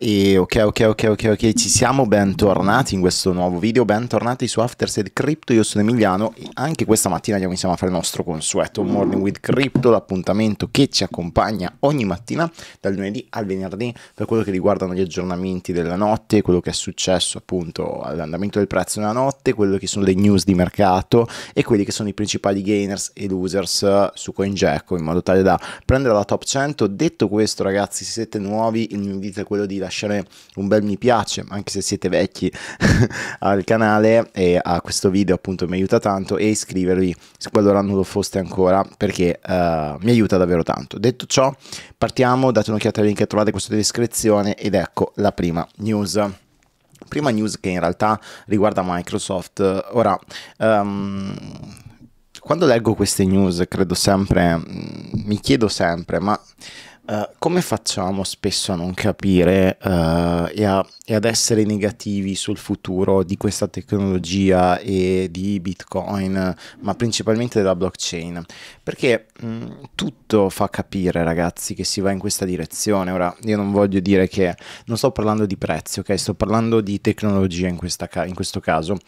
E ok, ok, ok, ok, ok, ci siamo, bentornati in questo nuovo video, bentornati su Afterset Crypto, io sono Emiliano e anche questa mattina andiamo insieme a fare il nostro consueto Morning with Crypto, l'appuntamento che ci accompagna ogni mattina dal lunedì al venerdì per quello che riguardano gli aggiornamenti della notte, quello che è successo appunto all'andamento del prezzo nella notte, quello che sono le news di mercato e quelli che sono i principali gainers e losers eh, su CoinGecko in modo tale da prendere la top 100. Detto questo ragazzi, se siete nuovi il mio invito è quello di lasciare un bel mi piace, anche se siete vecchi, al canale e a questo video appunto mi aiuta tanto e iscrivervi se qualora non lo foste ancora perché uh, mi aiuta davvero tanto. Detto ciò, partiamo, date un'occhiata al link che trovate in descrizione ed ecco la prima news prima news che in realtà riguarda Microsoft. Ora, um, quando leggo queste news, credo sempre, mm, mi chiedo sempre, ma eh, come facciamo spesso a non capire uh, e, a, e, ad essere negativi sul futuro di questa tecnologia e di Bitcoin, ma principalmente della blockchain? Perché mh, mm, tutto fa capire, ragazzi, che si va in questa direzione. Ora, io non voglio dire che non sto parlando di prezzi, ok? Sto parlando di tecnologia in, ca in questo caso.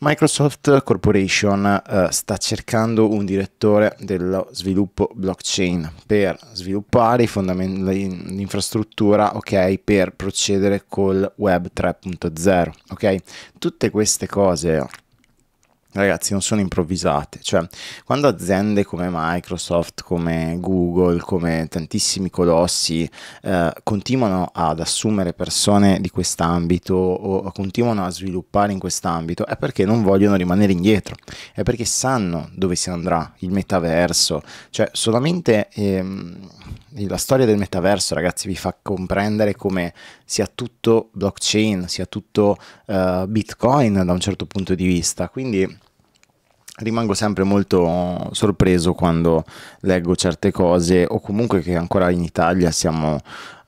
Microsoft Corporation eh, sta cercando un direttore dello sviluppo blockchain per sviluppare l'infrastruttura okay, per procedere col web 3.0. Okay? Tutte queste cose ragazzi, non sono improvvisate. Cioè, quando aziende come Microsoft, come Google, come tantissimi colossi eh, continuano ad assumere persone di quest'ambito o continuano a sviluppare in quest'ambito, è perché non vogliono rimanere indietro, è perché sanno dove si andrà il metaverso. Cioè, solamente ehm, la storia del metaverso, ragazzi, vi fa comprendere come sia tutto blockchain, sia tutto eh, Bitcoin da un certo punto di vista. Quindi rimango sempre molto sorpreso quando leggo certe cose o comunque che ancora in Italia siamo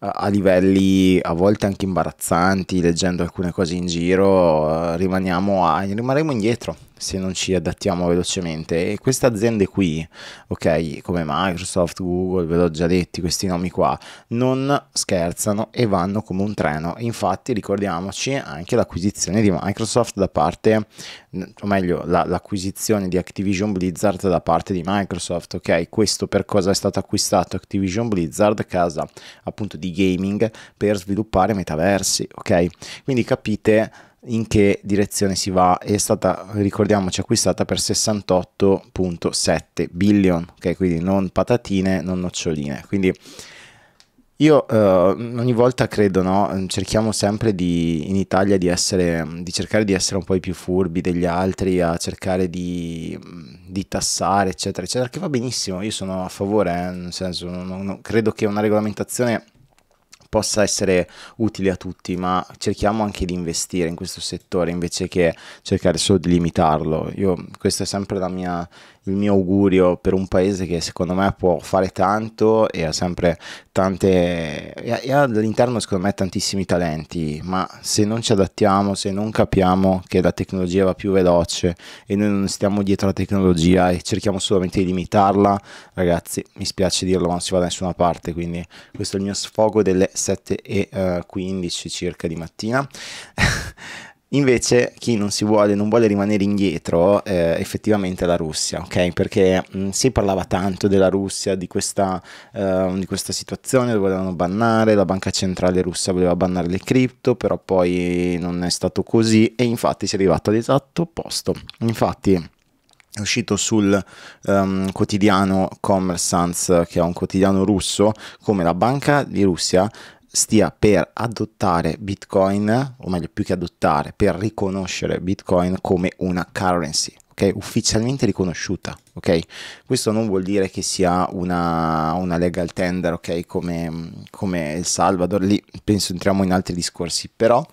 a livelli a volte anche imbarazzanti, leggendo alcune cose in giro, eh, rimaniamo a, rimarremo indietro se non ci adattiamo velocemente. E queste aziende qui, ok, come Microsoft, Google, ve l'ho già detto, questi nomi qua, non scherzano e vanno come un treno. Infatti ricordiamoci anche l'acquisizione di Microsoft da parte, o meglio, la, l'acquisizione di Activision Blizzard da parte di Microsoft, ok? Questo per cosa è stato acquistato Activision Blizzard, casa appunto di di gaming per sviluppare metaversi, ok? Quindi capite in che direzione si va è stata ricordiamoci acquistata per 68.7 billion ok quindi non patatine non noccioline quindi io eh, ogni volta credo, no? cerchiamo sempre di, in Italia di, essere, di cercare di essere un po' i più furbi degli altri, a cercare di, di tassare, eccetera, eccetera, che va benissimo, io sono a favore, eh, nel senso, non, non, credo che una regolamentazione possa essere utile a tutti, ma cerchiamo anche di investire in questo settore invece che cercare solo di limitarlo. Io, questa è sempre la mia il mio augurio per un paese che secondo me può fare tanto e ha sempre tante e ha all'interno secondo me tantissimi talenti, ma se non ci adattiamo, se non capiamo che la tecnologia va più veloce e noi non stiamo dietro la tecnologia e cerchiamo solamente di limitarla, ragazzi, mi spiace dirlo, ma non si va da nessuna parte, quindi questo è il mio sfogo delle 7.15 eh, circa di mattina. Invece chi non si vuole, non vuole rimanere indietro eh, effettivamente è la Russia, ok? Perché mh, mm, si parlava tanto della Russia, di questa, eh, di questa situazione dove volevano bannare, la banca centrale russa voleva bannare le cripto, però poi non è stato così e infatti si è arrivato all'esatto opposto. Infatti è uscito sul um, quotidiano Commerce Sans, che è un quotidiano russo, come la banca di Russia stia per adottare Bitcoin, o meglio più che adottare, per riconoscere Bitcoin come una currency. Okay? ufficialmente riconosciuta. Okay? Questo non vuol dire che sia una, una legal tender okay? come, come, El Salvador, lì penso entriamo in altri discorsi, però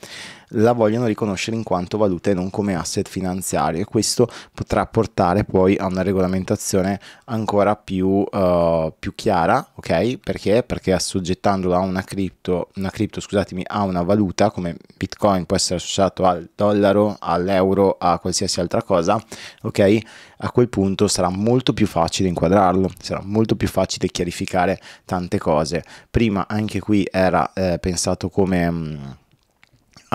la vogliono riconoscere in quanto valuta e non come asset finanziario e questo potrà portare poi a una regolamentazione ancora più, uh, più chiara, ok? Perché? Perché assoggettandola a una cripto, una cripto, scusatemi, a una valuta come Bitcoin può essere associato al dollaro, all'euro, a qualsiasi altra cosa, ok? A quel punto sarà molto più facile inquadrarlo, sarà molto più facile chiarificare tante cose. Prima anche qui era eh, pensato come... Mh, mm,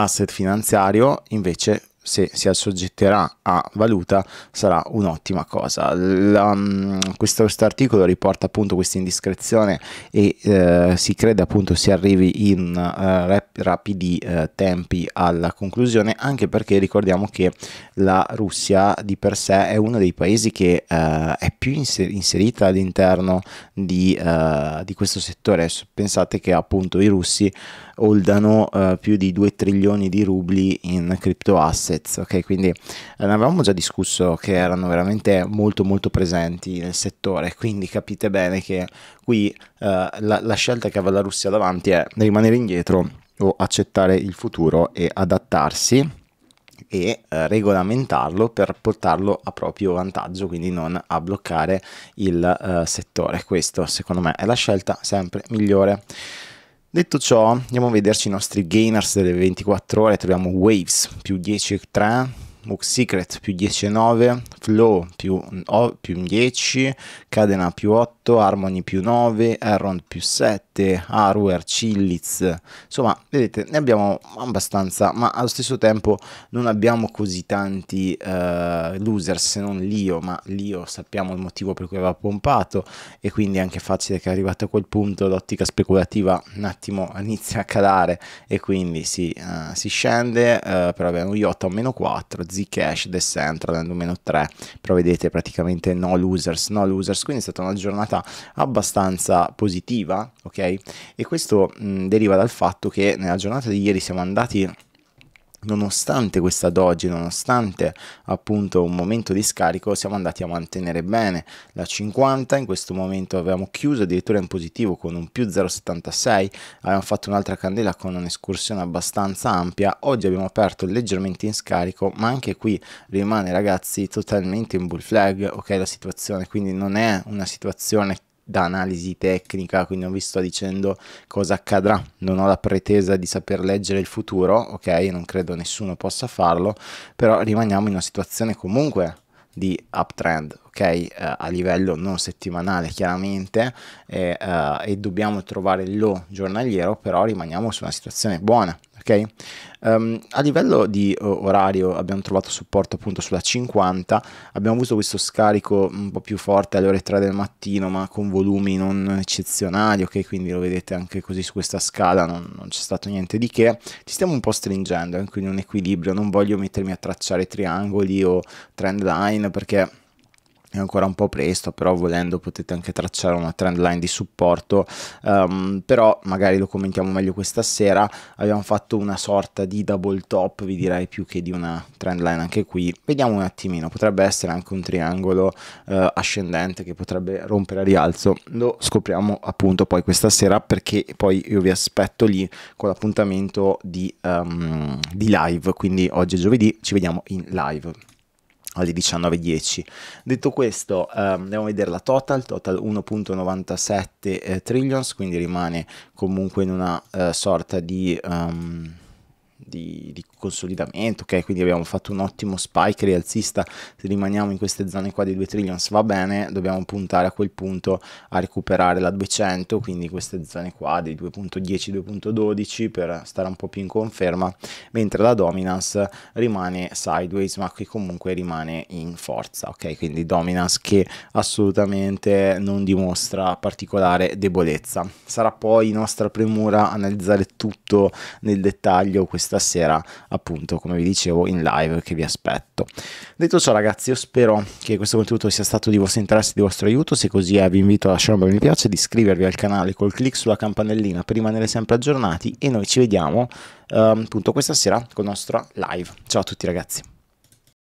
asset finanziario invece se si assoggetterà a valuta sarà un'ottima cosa. Mm, questo articolo riporta appunto questa indiscrezione e eh, si crede appunto si arrivi in eh, rapidi eh, tempi alla conclusione anche perché ricordiamo che la Russia di per sé è uno dei paesi che eh, è più inserita all'interno di, eh, di, questo settore. Pensate che appunto i russi holdano eh, più di 2 trilioni di rubli in criptoasset assets, ok? Quindi eh, ne avevamo già discusso che erano veramente molto molto presenti nel settore, quindi capite bene che qui uh, la, la scelta che aveva la Russia davanti è rimanere indietro o accettare il futuro e adattarsi e eh, regolamentarlo per portarlo a proprio vantaggio, quindi non a bloccare il eh, settore. Questo secondo me è la scelta sempre migliore. Detto ciò, andiamo a vederci i nostri gainers delle 24 ore, troviamo Waves più 10,3 Book Secret più 10 Flow più, oh, più 10, Cadena più 8, Harmony più 9, Errond più 7, Hardware, Chillitz, insomma vedete ne abbiamo abbastanza ma allo stesso tempo non abbiamo così tanti eh, loser se non Lio ma Lio sappiamo il motivo per cui aveva pompato e quindi è anche facile che arrivato a quel punto l'ottica speculativa un attimo inizia a calare e quindi si, eh, si scende eh, però abbiamo Iota a meno 4 Zcash The Central nel meno 3 però vedete praticamente no losers no losers quindi è stata una giornata abbastanza positiva ok e questo mh, deriva dal fatto che nella giornata di ieri siamo andati nonostante questa doge, nonostante appunto un momento di scarico, siamo andati a mantenere bene la 50, in questo momento avevamo chiuso addirittura in positivo con un più 0,76, abbiamo fatto un'altra candela con un'escursione abbastanza ampia, oggi abbiamo aperto leggermente in scarico, ma anche qui rimane ragazzi totalmente in bull flag, ok la situazione, quindi non è una situazione da analisi tecnica, quindi non vi sto dicendo cosa accadrà, non ho la pretesa di saper leggere il futuro, ok? Non credo nessuno possa farlo, però rimaniamo in una situazione comunque di uptrend, ok? Eh, a livello non settimanale chiaramente e, eh, e dobbiamo trovare il giornaliero, però rimaniamo su una situazione buona, ok? Um, a livello di eh, orario abbiamo trovato supporto appunto sulla 50, abbiamo avuto questo scarico un po' più forte alle ore 3 del mattino ma con volumi non eccezionali, ok? Quindi lo vedete anche così su questa scala, non, non c'è stato niente di che. Ci stiamo un po' stringendo, eh? quindi un equilibrio, non voglio mettermi a tracciare triangoli o trend line perché è ancora un po' presto, però volendo potete anche tracciare una trend line di supporto, um, però magari lo commentiamo meglio questa sera, abbiamo fatto una sorta di double top, vi direi più che di una trend line anche qui, vediamo un attimino, potrebbe essere anche un triangolo uh, ascendente che potrebbe rompere a rialzo, lo scopriamo appunto poi questa sera perché poi io vi aspetto lì con l'appuntamento di, um, di live, quindi oggi è giovedì, ci vediamo in live alle 19.10. Detto questo, ehm, andiamo a vedere la total, total 1.97 eh, trillions, quindi rimane comunque in una eh, sorta di... Um, di, di consolidamento, ok? Quindi abbiamo fatto un ottimo spike rialzista, se rimaniamo in queste zone qua di 2 trillions va bene, dobbiamo puntare a quel punto a recuperare la 200, quindi queste zone qua di 2.10, 2.12 per stare un po' più in conferma, mentre la dominance rimane sideways ma che comunque rimane in forza, ok? Quindi dominance che assolutamente non dimostra particolare debolezza. Sarà poi nostra premura analizzare tutto nel dettaglio questo sera, appunto come vi dicevo in live che vi aspetto detto ciò ragazzi io spero che questo contenuto sia stato di vostro interesse e di vostro aiuto se così è vi invito a lasciare un bel mi piace di iscrivervi al canale col clic sulla campanellina per rimanere sempre aggiornati e noi ci vediamo eh, appunto questa sera con la nostra live ciao a tutti ragazzi